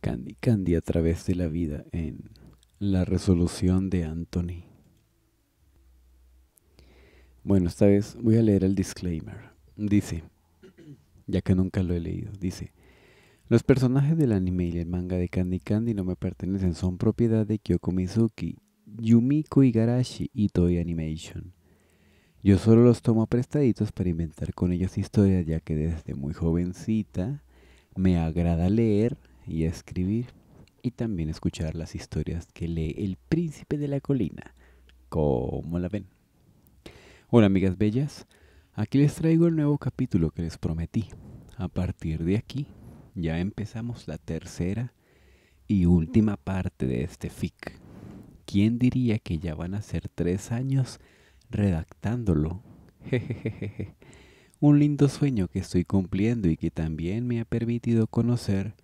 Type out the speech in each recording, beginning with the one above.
Candy Candy a través de la vida en La resolución de Anthony. Bueno, esta vez voy a leer el disclaimer. Dice, ya que nunca lo he leído, dice, los personajes del anime y el manga de Candy Candy no me pertenecen, son propiedad de Kyoko Mizuki, Yumiko Igarashi y Toy Animation. Yo solo los tomo prestaditos para inventar con ellos historias, ya que desde muy jovencita me agrada leer, y escribir y también escuchar las historias que lee el príncipe de la colina. Como la ven? Hola amigas bellas, aquí les traigo el nuevo capítulo que les prometí. A partir de aquí ya empezamos la tercera y última parte de este fic. ¿Quién diría que ya van a ser tres años redactándolo? Un lindo sueño que estoy cumpliendo y que también me ha permitido conocer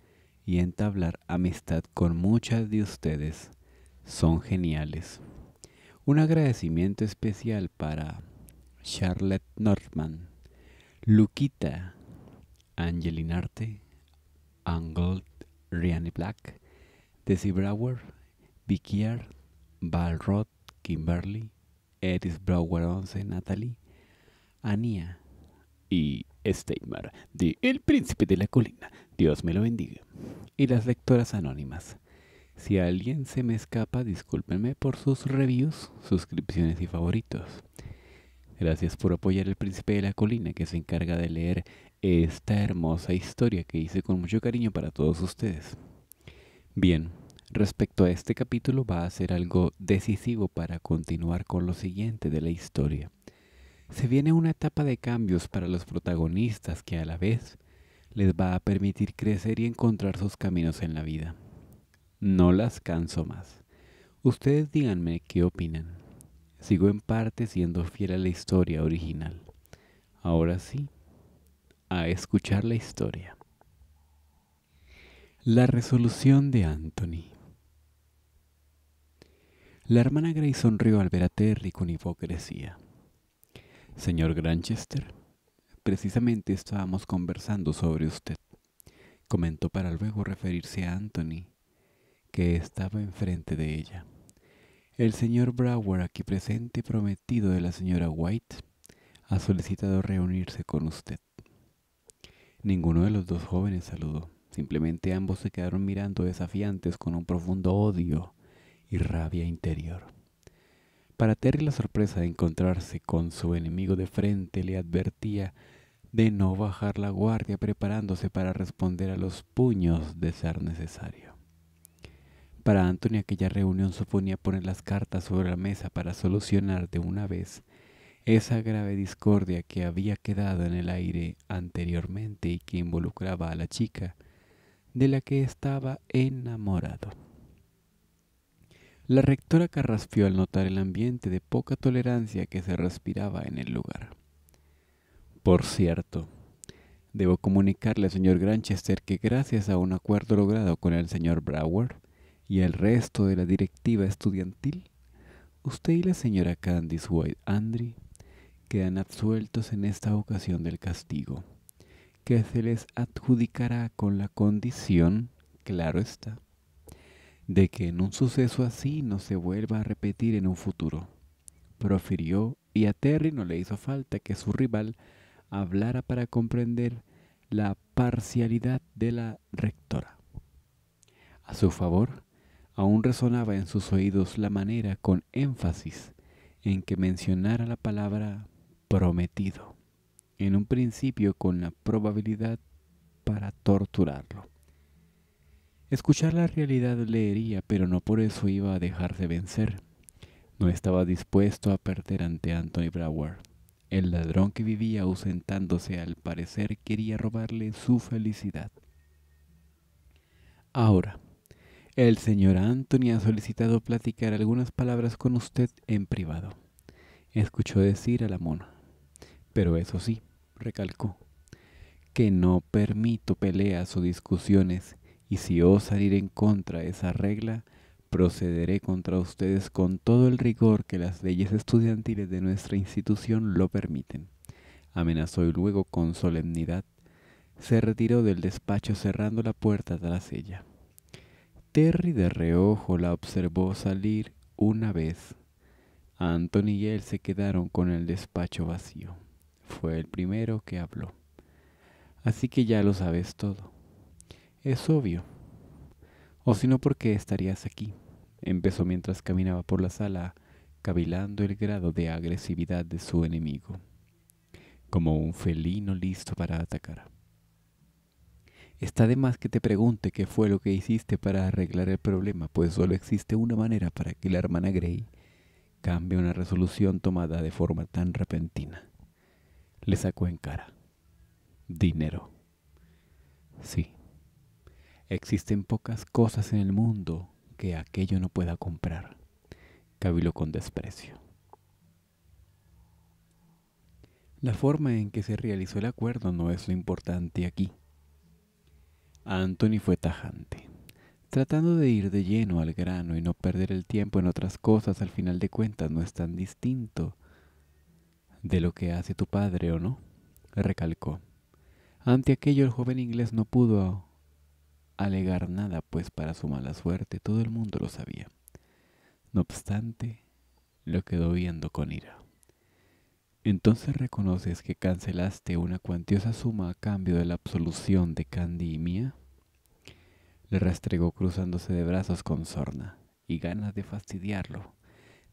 y entablar amistad con muchas de ustedes. Son geniales. Un agradecimiento especial para Charlotte Norman, Luquita, angelina Arte, Angold Rianne Black, Desi Brower, Vickyard, Balrod, Kimberly, Eris Brower 11, Natalie, Ania y Steymar, de El Príncipe de la Colina, Dios me lo bendiga, y las lectoras anónimas. Si alguien se me escapa, discúlpenme por sus reviews, suscripciones y favoritos. Gracias por apoyar El Príncipe de la Colina, que se encarga de leer esta hermosa historia que hice con mucho cariño para todos ustedes. Bien, respecto a este capítulo va a ser algo decisivo para continuar con lo siguiente de la historia se viene una etapa de cambios para los protagonistas que a la vez les va a permitir crecer y encontrar sus caminos en la vida. No las canso más. Ustedes díganme qué opinan. Sigo en parte siendo fiel a la historia original. Ahora sí, a escuchar la historia. La resolución de Anthony. La hermana Gray sonrió al ver a Terry con hipocresía. Señor Granchester, precisamente estábamos conversando sobre usted. Comentó para luego referirse a Anthony, que estaba enfrente de ella. El señor Brower, aquí presente, y prometido de la señora White, ha solicitado reunirse con usted. Ninguno de los dos jóvenes saludó. Simplemente ambos se quedaron mirando desafiantes con un profundo odio y rabia interior. Para Terry la sorpresa de encontrarse con su enemigo de frente le advertía de no bajar la guardia preparándose para responder a los puños de ser necesario. Para Anthony aquella reunión suponía poner las cartas sobre la mesa para solucionar de una vez esa grave discordia que había quedado en el aire anteriormente y que involucraba a la chica de la que estaba enamorado. La rectora carraspeó al notar el ambiente de poca tolerancia que se respiraba en el lugar. Por cierto, debo comunicarle al señor Granchester que gracias a un acuerdo logrado con el señor Brower y el resto de la directiva estudiantil, usted y la señora Candice White Andry quedan absueltos en esta ocasión del castigo, que se les adjudicará con la condición, claro está, de que en un suceso así no se vuelva a repetir en un futuro. Profirió y a Terry no le hizo falta que su rival hablara para comprender la parcialidad de la rectora. A su favor, aún resonaba en sus oídos la manera con énfasis en que mencionara la palabra prometido, en un principio con la probabilidad para torturarlo. Escuchar la realidad leería, pero no por eso iba a dejarse vencer. No estaba dispuesto a perder ante Anthony Broward. El ladrón que vivía ausentándose al parecer quería robarle su felicidad. Ahora, el señor Anthony ha solicitado platicar algunas palabras con usted en privado. Escuchó decir a la mona. Pero eso sí, recalcó, que no permito peleas o discusiones y si os salir en contra de esa regla, procederé contra ustedes con todo el rigor que las leyes estudiantiles de nuestra institución lo permiten. Amenazó y luego con solemnidad se retiró del despacho cerrando la puerta tras ella. Terry de reojo la observó salir una vez. Anthony y él se quedaron con el despacho vacío. Fue el primero que habló. Así que ya lo sabes todo. Es obvio. O si no, ¿por qué estarías aquí? Empezó mientras caminaba por la sala, cavilando el grado de agresividad de su enemigo, como un felino listo para atacar. Está de más que te pregunte qué fue lo que hiciste para arreglar el problema, pues solo existe una manera para que la hermana Grey cambie una resolución tomada de forma tan repentina. Le sacó en cara. Dinero. Sí, Existen pocas cosas en el mundo que aquello no pueda comprar. Cabiló con desprecio. La forma en que se realizó el acuerdo no es lo importante aquí. Anthony fue tajante. Tratando de ir de lleno al grano y no perder el tiempo en otras cosas, al final de cuentas no es tan distinto de lo que hace tu padre o no, recalcó. Ante aquello el joven inglés no pudo alegar nada, pues para su mala suerte todo el mundo lo sabía. No obstante, lo quedó viendo con ira. Entonces reconoces que cancelaste una cuantiosa suma a cambio de la absolución de Candy y mía. Le rastregó cruzándose de brazos con sorna y ganas de fastidiarlo.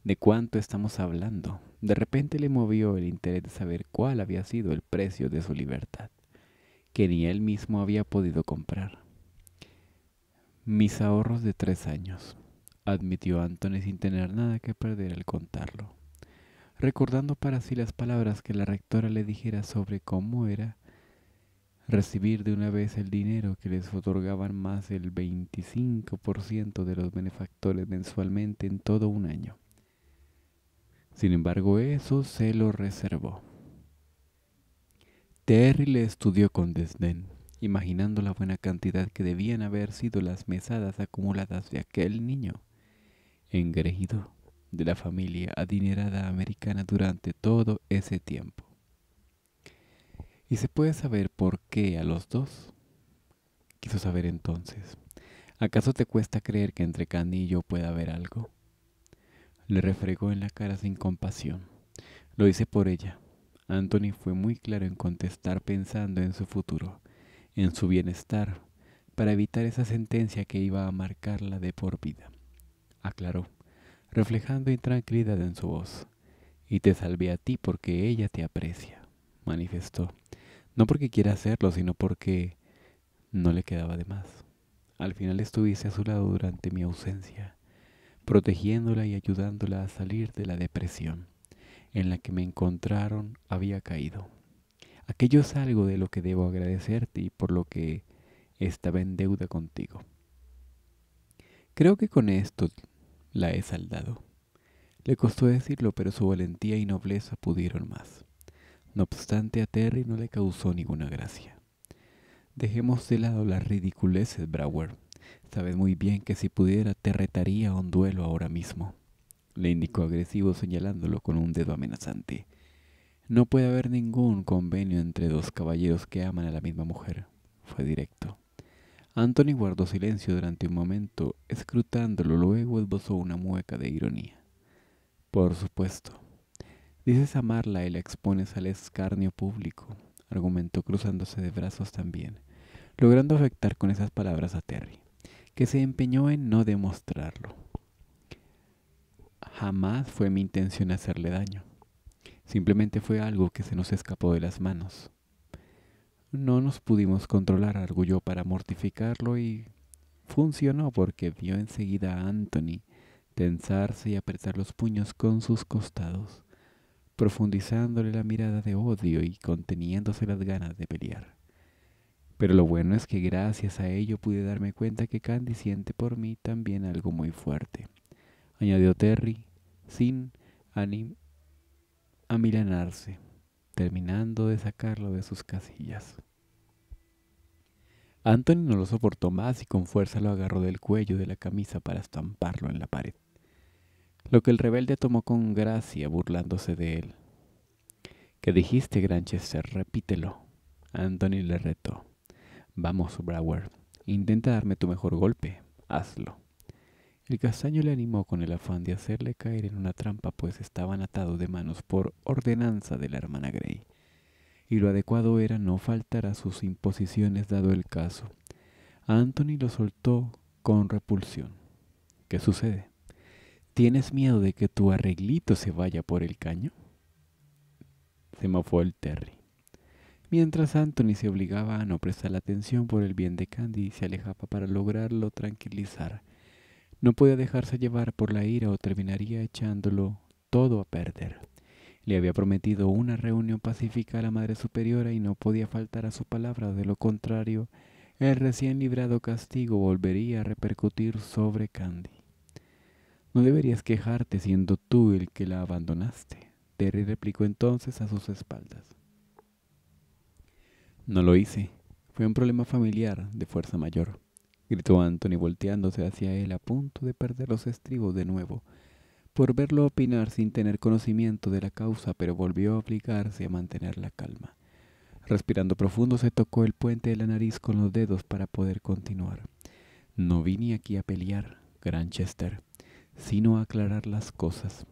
¿De cuánto estamos hablando? De repente le movió el interés de saber cuál había sido el precio de su libertad, que ni él mismo había podido comprar. Mis ahorros de tres años, admitió Anthony sin tener nada que perder al contarlo, recordando para sí las palabras que la rectora le dijera sobre cómo era recibir de una vez el dinero que les otorgaban más del 25% de los benefactores mensualmente en todo un año. Sin embargo, eso se lo reservó. Terry le estudió con desdén imaginando la buena cantidad que debían haber sido las mesadas acumuladas de aquel niño, engreído de la familia adinerada americana durante todo ese tiempo. ¿Y se puede saber por qué a los dos? Quiso saber entonces. ¿Acaso te cuesta creer que entre Candy y yo pueda haber algo? Le refregó en la cara sin compasión. Lo hice por ella. Anthony fue muy claro en contestar pensando en su futuro en su bienestar para evitar esa sentencia que iba a marcarla de por vida. Aclaró, reflejando intranquilidad en su voz. Y te salvé a ti porque ella te aprecia, manifestó. No porque quiera hacerlo, sino porque no le quedaba de más. Al final estuviste a su lado durante mi ausencia, protegiéndola y ayudándola a salir de la depresión en la que me encontraron había caído. Aquello es algo de lo que debo agradecerte y por lo que estaba en deuda contigo. Creo que con esto la he saldado. Le costó decirlo, pero su valentía y nobleza pudieron más. No obstante, a Terry no le causó ninguna gracia. Dejemos de lado las ridiculeces, Brower. Sabes muy bien que si pudiera te retaría a un duelo ahora mismo. Le indicó agresivo señalándolo con un dedo amenazante. No puede haber ningún convenio entre dos caballeros que aman a la misma mujer. Fue directo. Anthony guardó silencio durante un momento, escrutándolo, luego esbozó una mueca de ironía. Por supuesto. Dices amarla y la expones al escarnio público, argumentó cruzándose de brazos también, logrando afectar con esas palabras a Terry, que se empeñó en no demostrarlo. Jamás fue mi intención hacerle daño. Simplemente fue algo que se nos escapó de las manos. No nos pudimos controlar, arguyó para mortificarlo y funcionó porque vio enseguida a Anthony tensarse y apretar los puños con sus costados, profundizándole la mirada de odio y conteniéndose las ganas de pelear. Pero lo bueno es que gracias a ello pude darme cuenta que Candy siente por mí también algo muy fuerte, añadió Terry sin, anim a terminando de sacarlo de sus casillas. Anthony no lo soportó más y con fuerza lo agarró del cuello de la camisa para estamparlo en la pared, lo que el rebelde tomó con gracia burlándose de él. ¿Qué dijiste, Granchester? Repítelo. Anthony le retó. Vamos, Brower, intenta darme tu mejor golpe. Hazlo. El castaño le animó con el afán de hacerle caer en una trampa, pues estaban atados de manos por ordenanza de la hermana Grey, y lo adecuado era no faltar a sus imposiciones dado el caso. Anthony lo soltó con repulsión. ¿Qué sucede? ¿Tienes miedo de que tu arreglito se vaya por el caño? Se mofó el Terry. Mientras Anthony se obligaba a no prestar atención por el bien de Candy y se alejaba para lograrlo tranquilizar, no podía dejarse llevar por la ira o terminaría echándolo todo a perder. Le había prometido una reunión pacífica a la Madre Superiora y no podía faltar a su palabra, de lo contrario, el recién librado castigo volvería a repercutir sobre Candy. No deberías quejarte siendo tú el que la abandonaste, Terry replicó entonces a sus espaldas. No lo hice. Fue un problema familiar de fuerza mayor gritó Anthony volteándose hacia él a punto de perder los estribos de nuevo, por verlo opinar sin tener conocimiento de la causa, pero volvió a obligarse a mantener la calma. Respirando profundo se tocó el puente de la nariz con los dedos para poder continuar. No vine aquí a pelear, Granchester, sino a aclarar las cosas.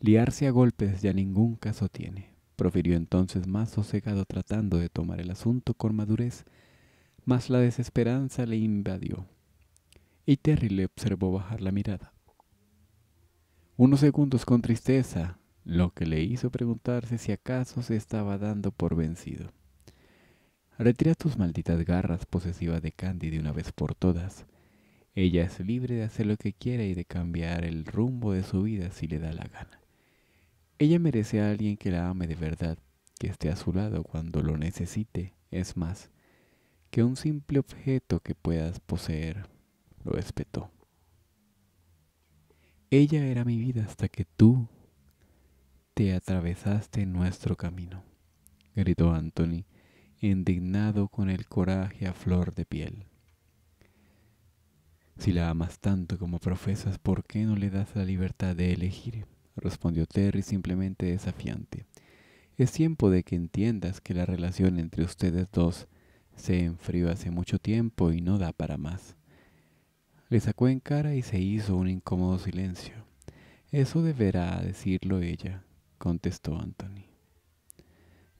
Liarse a golpes ya ningún caso tiene, profirió entonces más sosegado tratando de tomar el asunto con madurez mas la desesperanza le invadió, y Terry le observó bajar la mirada. Unos segundos con tristeza, lo que le hizo preguntarse si acaso se estaba dando por vencido. Retira tus malditas garras posesivas de Candy de una vez por todas. Ella es libre de hacer lo que quiera y de cambiar el rumbo de su vida si le da la gana. Ella merece a alguien que la ame de verdad, que esté a su lado cuando lo necesite. Es más, que un simple objeto que puedas poseer, lo respetó. Ella era mi vida hasta que tú te atravesaste en nuestro camino, gritó Anthony, indignado con el coraje a flor de piel. Si la amas tanto como profesas, ¿por qué no le das la libertad de elegir? respondió Terry simplemente desafiante. Es tiempo de que entiendas que la relación entre ustedes dos se enfrió hace mucho tiempo y no da para más. Le sacó en cara y se hizo un incómodo silencio. Eso deberá decirlo ella, contestó Anthony.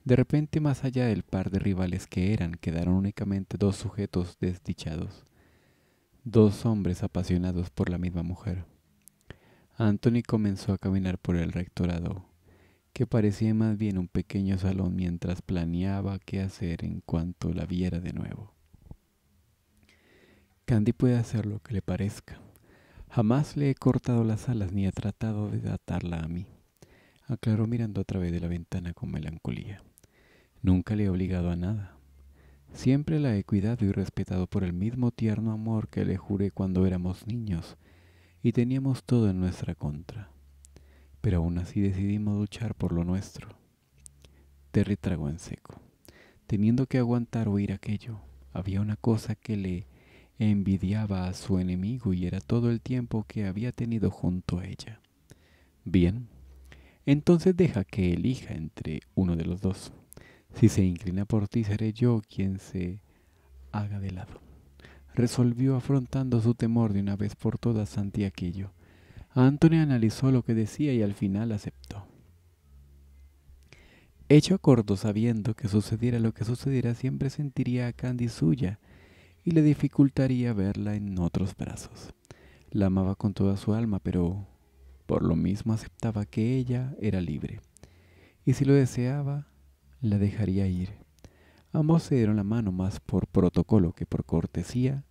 De repente, más allá del par de rivales que eran, quedaron únicamente dos sujetos desdichados, dos hombres apasionados por la misma mujer. Anthony comenzó a caminar por el rectorado, que parecía más bien un pequeño salón mientras planeaba qué hacer en cuanto la viera de nuevo. Candy puede hacer lo que le parezca. Jamás le he cortado las alas ni he tratado de atarla a mí, aclaró mirando a través de la ventana con melancolía. Nunca le he obligado a nada. Siempre la he cuidado y respetado por el mismo tierno amor que le juré cuando éramos niños y teníamos todo en nuestra contra pero aún así decidimos luchar por lo nuestro. Terry tragó en seco. Teniendo que aguantar oír aquello, había una cosa que le envidiaba a su enemigo y era todo el tiempo que había tenido junto a ella. Bien, entonces deja que elija entre uno de los dos. Si se inclina por ti, seré yo quien se haga de lado. Resolvió afrontando su temor de una vez por todas ante aquello. Anthony analizó lo que decía y al final aceptó. Hecho corto sabiendo que sucediera lo que sucediera, siempre sentiría a Candy suya y le dificultaría verla en otros brazos. La amaba con toda su alma, pero por lo mismo aceptaba que ella era libre. Y si lo deseaba, la dejaría ir. Ambos se dieron la mano más por protocolo que por cortesía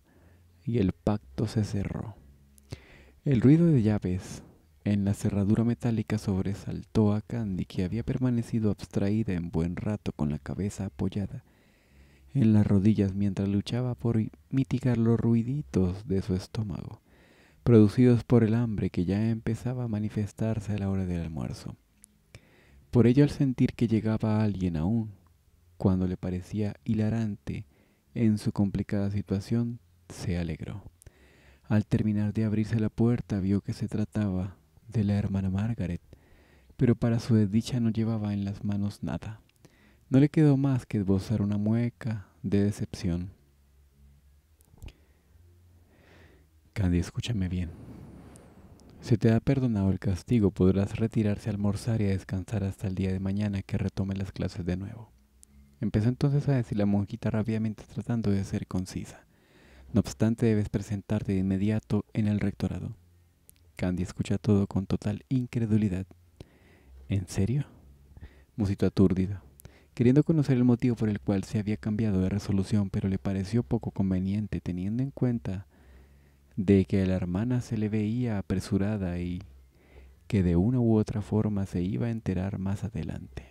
y el pacto se cerró. El ruido de llaves en la cerradura metálica sobresaltó a Candy, que había permanecido abstraída en buen rato con la cabeza apoyada en las rodillas mientras luchaba por mitigar los ruiditos de su estómago, producidos por el hambre que ya empezaba a manifestarse a la hora del almuerzo. Por ello al sentir que llegaba alguien aún, cuando le parecía hilarante en su complicada situación, se alegró. Al terminar de abrirse la puerta vio que se trataba de la hermana Margaret, pero para su desdicha no llevaba en las manos nada. No le quedó más que esbozar una mueca de decepción. Candy, escúchame bien. Se te ha perdonado el castigo, podrás retirarse a almorzar y a descansar hasta el día de mañana que retome las clases de nuevo. Empezó entonces a decir la monjita rápidamente tratando de ser concisa. No obstante, debes presentarte de inmediato en el rectorado. Candy escucha todo con total incredulidad. ¿En serio? Musito aturdido, queriendo conocer el motivo por el cual se había cambiado de resolución, pero le pareció poco conveniente teniendo en cuenta de que a la hermana se le veía apresurada y que de una u otra forma se iba a enterar más adelante.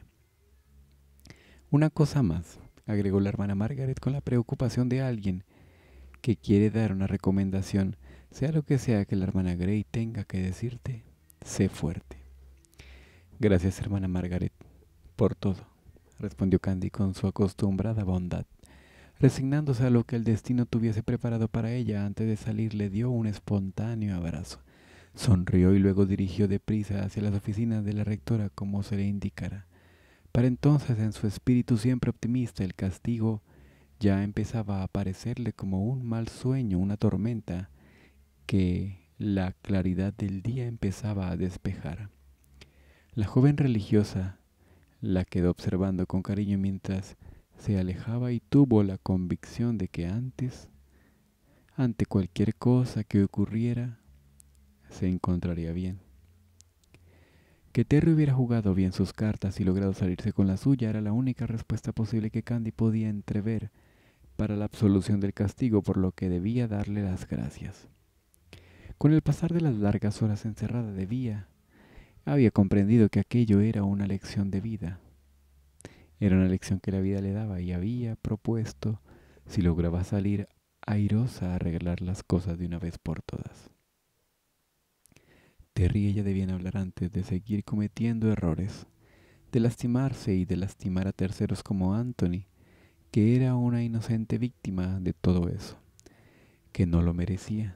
Una cosa más, agregó la hermana Margaret con la preocupación de alguien que quiere dar una recomendación, sea lo que sea que la hermana Grey tenga que decirte, sé fuerte. Gracias, hermana Margaret, por todo, respondió Candy con su acostumbrada bondad. Resignándose a lo que el destino tuviese preparado para ella antes de salir, le dio un espontáneo abrazo. Sonrió y luego dirigió deprisa hacia las oficinas de la rectora como se le indicara. Para entonces, en su espíritu siempre optimista, el castigo ya empezaba a aparecerle como un mal sueño, una tormenta que la claridad del día empezaba a despejar. La joven religiosa la quedó observando con cariño mientras se alejaba y tuvo la convicción de que antes, ante cualquier cosa que ocurriera, se encontraría bien. Que Terry hubiera jugado bien sus cartas y logrado salirse con la suya era la única respuesta posible que Candy podía entrever para la absolución del castigo por lo que debía darle las gracias. Con el pasar de las largas horas encerrada debía, había comprendido que aquello era una lección de vida. Era una lección que la vida le daba y había propuesto, si lograba salir airosa, a arreglar las cosas de una vez por todas. Terry ya ella debían hablar antes de seguir cometiendo errores, de lastimarse y de lastimar a terceros como Anthony, era una inocente víctima de todo eso, que no lo merecía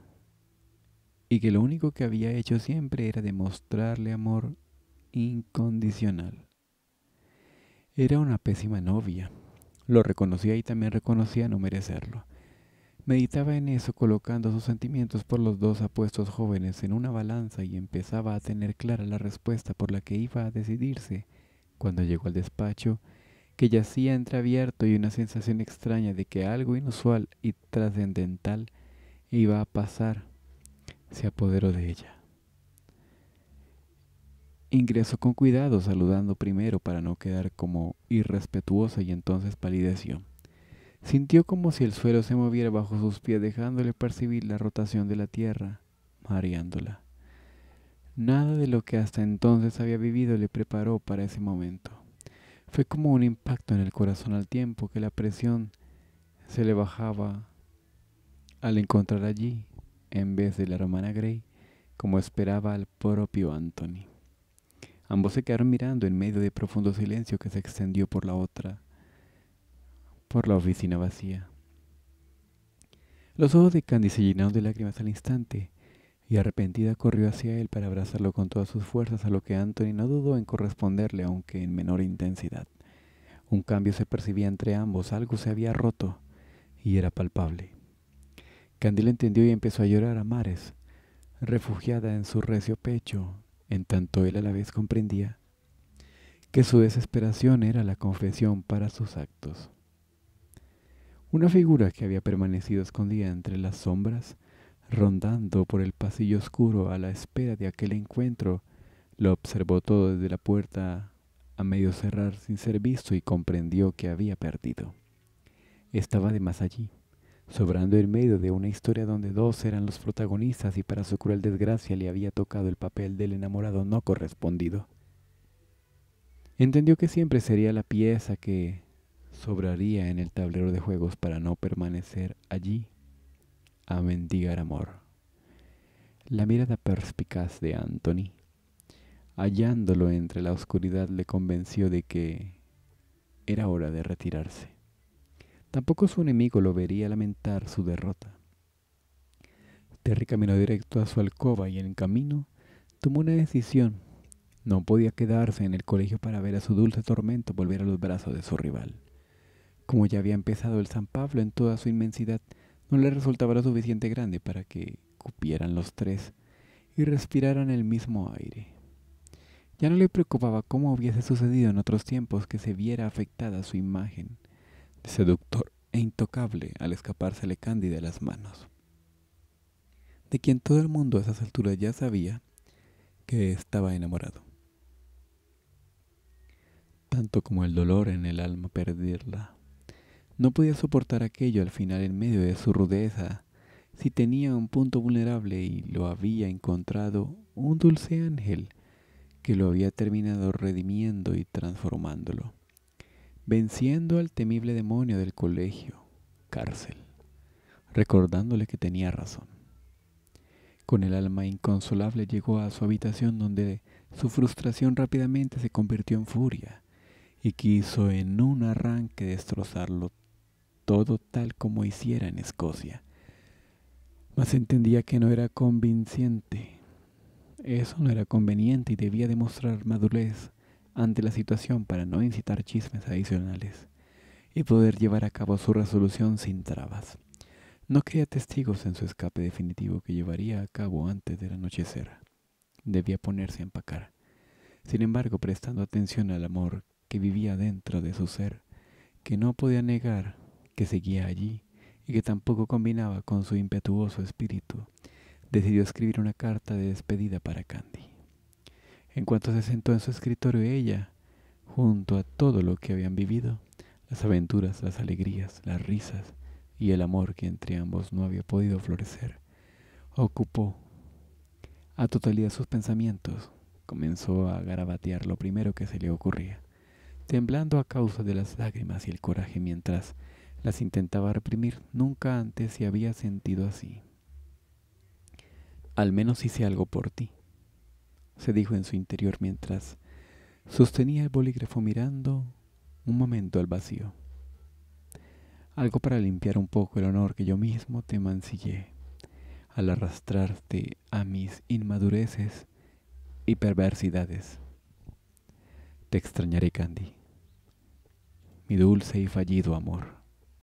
y que lo único que había hecho siempre era demostrarle amor incondicional. Era una pésima novia, lo reconocía y también reconocía no merecerlo. Meditaba en eso colocando sus sentimientos por los dos apuestos jóvenes en una balanza y empezaba a tener clara la respuesta por la que iba a decidirse cuando llegó al despacho que yacía entreabierto y una sensación extraña de que algo inusual y trascendental iba a pasar se apoderó de ella. Ingresó con cuidado, saludando primero para no quedar como irrespetuosa y entonces palideció. Sintió como si el suelo se moviera bajo sus pies, dejándole percibir la rotación de la tierra, mareándola. Nada de lo que hasta entonces había vivido le preparó para ese momento. Fue como un impacto en el corazón al tiempo que la presión se le bajaba al encontrar allí, en vez de la hermana Grey, como esperaba al propio Anthony. Ambos se quedaron mirando en medio de profundo silencio que se extendió por la otra, por la oficina vacía. Los ojos de Candy se llenaron de lágrimas al instante, y arrepentida corrió hacia él para abrazarlo con todas sus fuerzas, a lo que Anthony no dudó en corresponderle, aunque en menor intensidad. Un cambio se percibía entre ambos, algo se había roto y era palpable. Candela entendió y empezó a llorar a mares, refugiada en su recio pecho, en tanto él a la vez comprendía que su desesperación era la confesión para sus actos. Una figura que había permanecido escondida entre las sombras rondando por el pasillo oscuro a la espera de aquel encuentro, lo observó todo desde la puerta a medio cerrar sin ser visto y comprendió que había perdido. Estaba de más allí, sobrando en medio de una historia donde dos eran los protagonistas y para su cruel desgracia le había tocado el papel del enamorado no correspondido. Entendió que siempre sería la pieza que sobraría en el tablero de juegos para no permanecer allí a mendigar amor. La mirada perspicaz de Anthony, hallándolo entre la oscuridad, le convenció de que era hora de retirarse. Tampoco su enemigo lo vería lamentar su derrota. Terry caminó directo a su alcoba y en el camino tomó una decisión. No podía quedarse en el colegio para ver a su dulce tormento volver a los brazos de su rival. Como ya había empezado el San Pablo en toda su inmensidad, no le resultaba lo suficiente grande para que cupieran los tres y respiraran el mismo aire. Ya no le preocupaba cómo hubiese sucedido en otros tiempos que se viera afectada su imagen, de seductor e intocable al escapársele Candy de las manos, de quien todo el mundo a esas alturas ya sabía que estaba enamorado, tanto como el dolor en el alma perderla. No podía soportar aquello al final en medio de su rudeza. Si tenía un punto vulnerable y lo había encontrado un dulce ángel que lo había terminado redimiendo y transformándolo, venciendo al temible demonio del colegio, cárcel, recordándole que tenía razón. Con el alma inconsolable llegó a su habitación donde su frustración rápidamente se convirtió en furia y quiso en un arranque destrozarlo todo tal como hiciera en Escocia. Mas entendía que no era convincente. Eso no era conveniente y debía demostrar madurez ante la situación para no incitar chismes adicionales y poder llevar a cabo su resolución sin trabas. No quería testigos en su escape definitivo que llevaría a cabo antes del anochecer. Debía ponerse a empacar. Sin embargo, prestando atención al amor que vivía dentro de su ser, que no podía negar que seguía allí y que tampoco combinaba con su impetuoso espíritu, decidió escribir una carta de despedida para Candy. En cuanto se sentó en su escritorio ella, junto a todo lo que habían vivido, las aventuras, las alegrías, las risas y el amor que entre ambos no había podido florecer, ocupó a totalidad sus pensamientos, comenzó a garabatear lo primero que se le ocurría, temblando a causa de las lágrimas y el coraje mientras las intentaba reprimir. Nunca antes se había sentido así. Al menos hice algo por ti, se dijo en su interior mientras sostenía el bolígrafo mirando un momento al vacío. Algo para limpiar un poco el honor que yo mismo te mancillé al arrastrarte a mis inmadureces y perversidades. Te extrañaré, Candy, mi dulce y fallido amor.